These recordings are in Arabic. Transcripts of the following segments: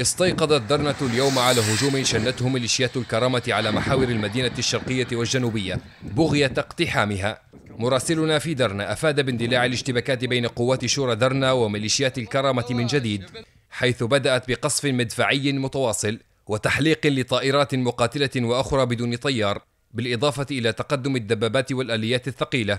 استيقظت درنة اليوم على هجوم شنته ميليشيات الكرامة على محاور المدينة الشرقية والجنوبية بغية اقتحامها مراسلنا في درنة أفاد باندلاع الاشتباكات بين قوات شورى درنة وميليشيات الكرامة من جديد حيث بدأت بقصف مدفعي متواصل وتحليق لطائرات مقاتلة وأخرى بدون طيار بالإضافة إلى تقدم الدبابات والآليات الثقيلة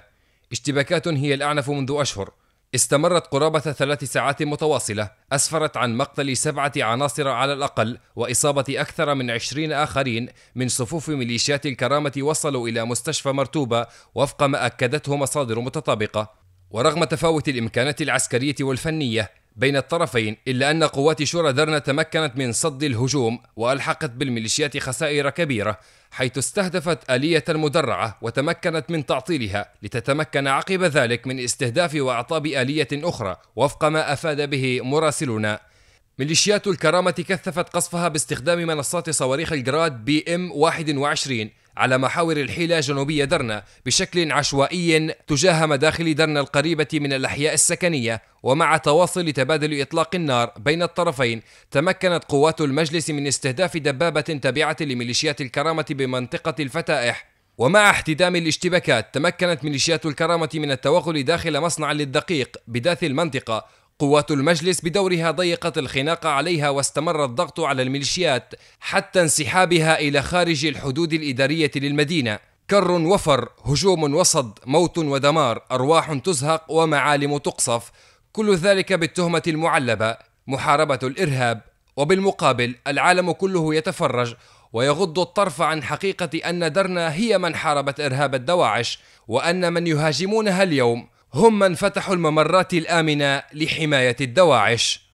اشتباكات هي الأعنف منذ أشهر استمرت قرابة ثلاث ساعات متواصلة أسفرت عن مقتل سبعة عناصر على الأقل وإصابة أكثر من عشرين آخرين من صفوف ميليشيات الكرامة وصلوا إلى مستشفى مرتوبة وفق ما أكدته مصادر متطابقة ورغم تفاوت الإمكانات العسكرية والفنية بين الطرفين إلا أن قوات شورى درنة تمكنت من صد الهجوم وألحقت بالميليشيات خسائر كبيرة حيث استهدفت آلية مدرعة وتمكنت من تعطيلها لتتمكن عقب ذلك من استهداف وأعطاب آلية أخرى وفق ما أفاد به مراسلنا ميليشيات الكرامة كثفت قصفها باستخدام منصات صواريخ الجراد بي ام 21 على محاور الحيلة جنوبية درنا بشكل عشوائي تجاه مداخل درنا القريبة من الأحياء السكنية ومع تواصل تبادل إطلاق النار بين الطرفين تمكنت قوات المجلس من استهداف دبابة تابعة لميليشيات الكرامة بمنطقة الفتائح ومع احتدام الاشتباكات تمكنت ميليشيات الكرامة من التوغل داخل مصنع للدقيق بداث المنطقة قوات المجلس بدورها ضيقت الخناق عليها واستمر الضغط على الميليشيات حتى انسحابها الى خارج الحدود الاداريه للمدينه كر وفر هجوم وصد موت ودمار ارواح تزهق ومعالم تقصف كل ذلك بالتهمه المعلبه محاربه الارهاب وبالمقابل العالم كله يتفرج ويغض الطرف عن حقيقة أن درنا هي من حاربت إرهاب الدواعش وأن من يهاجمونها اليوم هم من فتحوا الممرات الامنه لحمايه الدواعش